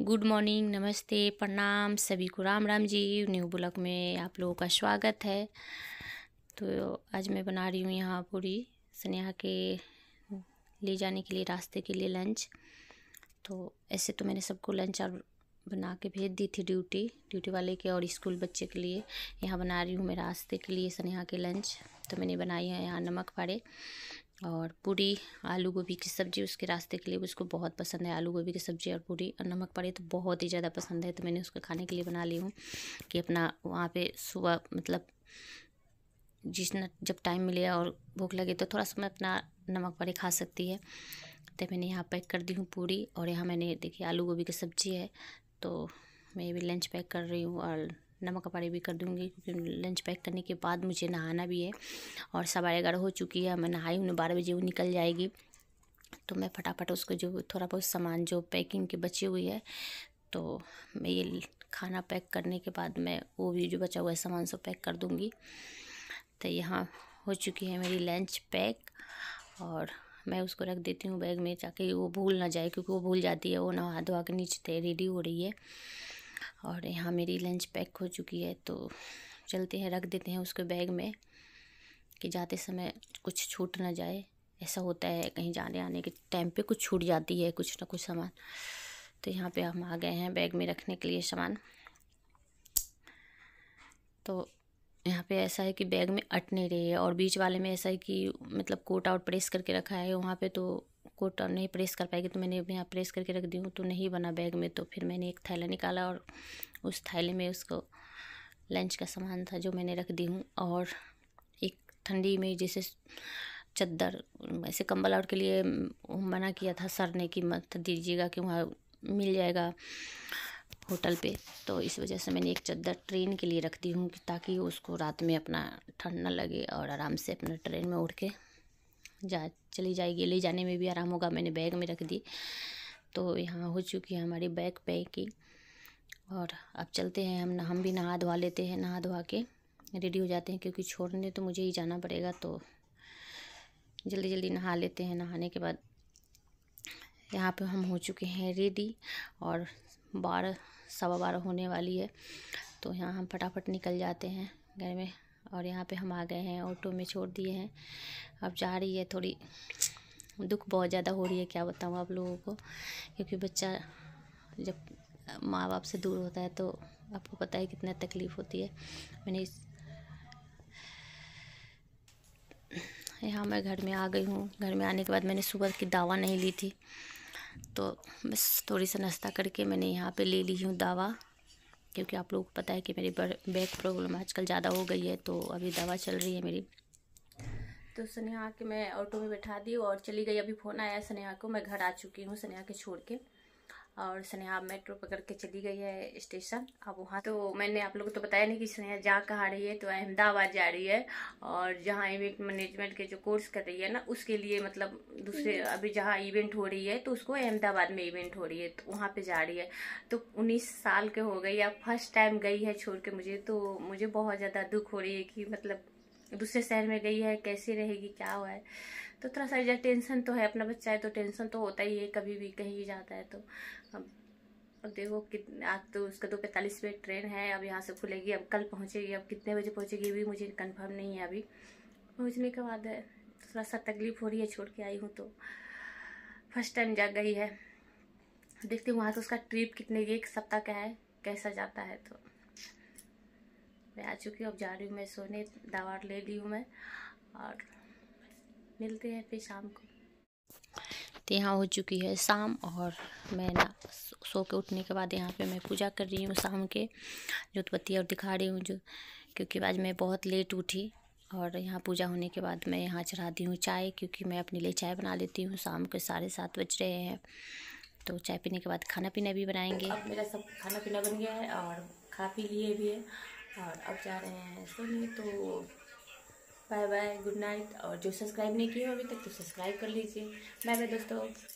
Good morning नमस्ते प्रणाम सभी को राम राम जी न्यू ब्लॉग में आप लोगों का स्वागत है तो आज मैं बना रही हूँ यहाँ पूरी स्नेहा के ले जाने के लिए रास्ते के लिए लंच तो ऐसे तो मैंने सबको लंच और बना के भेज दी थी ड्यूटी ड्यूटी वाले के और स्कूल बच्चे के लिए यहाँ बना रही हूँ मैं रास्ते के लिए स्नेहा के लंच तो मैंने बनाई है यहाँ नमक पारे और पूरी आलू गोभी की सब्ज़ी उसके रास्ते के लिए उसको बहुत पसंद है आलू गोभी की सब्ज़ी और पूरी और नमक पड़े तो बहुत ही ज़्यादा पसंद है तो मैंने उसको खाने के लिए बना ली हूँ कि अपना वहाँ पे सुबह मतलब जितना जब टाइम मिले और भूख लगे तो थोड़ा सा मैं अपना नमक पड़े खा सकती है तो मैंने यहाँ पैक कर दी हूँ पूरी और यहाँ मैंने देखिए आलू गोभी की सब्ज़ी है तो मैं भी लंच पैक कर रही हूँ और नमक पड़े भी कर दूँगी क्योंकि लंच पैक करने के बाद मुझे नहाना भी है और सवा ग्यारह हो चुकी है मैं नहाई हूँ बारह बजे वो निकल जाएगी तो मैं फटाफट उसको जो थोड़ा बहुत सामान जो पैकिंग की बची हुई है तो मैं ये खाना पैक करने के बाद मैं वो भी जो बचा हुआ है सामान सब पैक कर दूँगी तो यहाँ हो चुकी है मेरी लंच पैक और मैं उसको रख देती हूँ बैग में ताकि वो भूल ना जाए क्योंकि वो भूल जाती है वो नहा धोवा के नीचे रेडी हो रही है और यहाँ मेरी लंच पैक हो चुकी है तो चलते हैं रख देते हैं उसके बैग में कि जाते समय कुछ छूट ना जाए ऐसा होता है कहीं जाने आने के टाइम पे कुछ छूट जाती है कुछ ना कुछ सामान तो यहाँ पे हम आ गए हैं बैग में रखने के लिए सामान तो यहाँ पे ऐसा है कि बैग में अट नहीं रही है और बीच वाले में ऐसा है कि मतलब कोट आउट प्रेस करके रखा है वहाँ पे तो को नहीं प्रेस कर पाएगी तो मैंने यहाँ प्रेस करके रख दी हूँ तो नहीं बना बैग में तो फिर मैंने एक थैला निकाला और उस थैले में उसको लंच का सामान था जो मैंने रख दी हूँ और एक ठंडी में जैसे चद्दर ऐसे कम्बल आउट के लिए मना किया था सर ने कि मत दीजिएगा कि वहाँ मिल जाएगा होटल पे तो इस वजह से मैंने एक चद्दर ट्रेन के लिए रख दी हूँ ताकि उसको रात में अपना ठंड न लगे और आराम से अपना ट्रेन में उड़ के जा चली जाएगी ले जाने में भी आराम होगा मैंने बैग में रख दी तो यहाँ हो चुकी है हमारी बैग पैकिंग और अब चलते हैं हम हम भी नहा धोवा लेते हैं नहा धोवा के रेडी हो जाते हैं क्योंकि छोड़ने तो मुझे ही जाना पड़ेगा तो जल्दी जल्दी नहा लेते हैं नहाने के बाद यहाँ पे हम हो चुके हैं रेडी और बारह सवा बारह होने वाली है तो यहाँ हम फटाफट निकल जाते हैं घर में और यहाँ पे हम आ गए हैं ऑटो में छोड़ दिए हैं अब जा रही है थोड़ी दुख बहुत ज़्यादा हो रही है क्या बताऊँ आप लोगों को क्योंकि बच्चा जब माँ बाप से दूर होता है तो आपको पता है कितना तकलीफ़ होती है मैंने इस यहाँ मैं घर में आ गई हूँ घर में आने के बाद मैंने सुबह की दावा नहीं ली थी तो बस थोड़ी सा नाश्ता करके मैंने यहाँ पे ले ली हूँ दावा क्योंकि आप लोगों को पता है कि मेरी बैक प्रॉब्लम आजकल ज़्यादा हो गई है तो अभी दवा चल रही है मेरी तो स्नेहा के मैं ऑटो में बैठा दी और चली गई अभी फ़ोन आया स्नेहा को मैं घर आ चुकी हूँ स्नेहा के छोड़ के और स्नेहा मेट्रो पकड़ के चली गई है स्टेशन अब वहाँ तो मैंने आप लोगों को तो बताया नहीं कि स्नेहा जा कहाँ रही है तो अहमदाबाद जा रही है और जहाँ इवेंट मैनेजमेंट के जो कोर्स कर रही है ना उसके लिए मतलब दूसरे हम्म। अभी जहाँ इवेंट हो रही है तो उसको अहमदाबाद में इवेंट हो रही है तो वहाँ पर जा रही है तो उन्नीस साल के हो गई अब फर्स्ट टाइम गई है छोड़ के मुझे तो मुझे बहुत ज़्यादा दुख हो रही है कि मतलब दूसरे शहर में गई है कैसी रहेगी क्या हुआ है तो थोड़ा सा जब टेंशन तो है अपना बच्चा है तो टेंशन तो होता ही है कभी भी कहीं जाता है तो अब अब देखो कितने आज तो उसका दो तो पैंतालीस बजे ट्रेन है अब यहाँ से खुलेगी अब कल पहुँचेगी अब कितने बजे पहुँचेगी भी मुझे कन्फर्म नहीं है अभी पहुँचने के बाद है थोड़ा सा तकलीफ हो रही है छोड़ के आई हूँ तो फर्स्ट टाइम जा गई है देखती हूँ वहाँ से उसका ट्रिप कितने एक सप्ताह का है कैसा जाता है तो मैं आ चुकी हूँ अब जा रही हूँ मैं सोने दवा ले ली हूँ मैं और मिलते हैं फिर शाम को तो यहाँ हो चुकी है शाम और मैं ना सो के उठने के बाद यहाँ पे मैं पूजा कर रही हूँ शाम के जो पत्ती और दिखा रही हूँ जो क्योंकि आज मैं बहुत लेट उठी और यहाँ पूजा होने के बाद मैं यहाँ चढ़ाती हूँ चाय क्योंकि मैं अपने लिए चाय बना लेती हूँ शाम के साढ़े सात बज रहे हैं तो चाय पीने के बाद खाना पीना भी बनाएंगे अब मेरा सब खाना पीना बन गया है और खा पी लिए भी है और अब जा रहे हैं सोने तो बाय बाय गुड नाइट और जो सब्सक्राइब नहीं किए अभी तक तो सब्सक्राइब कर लीजिए बाय बाय दोस्तों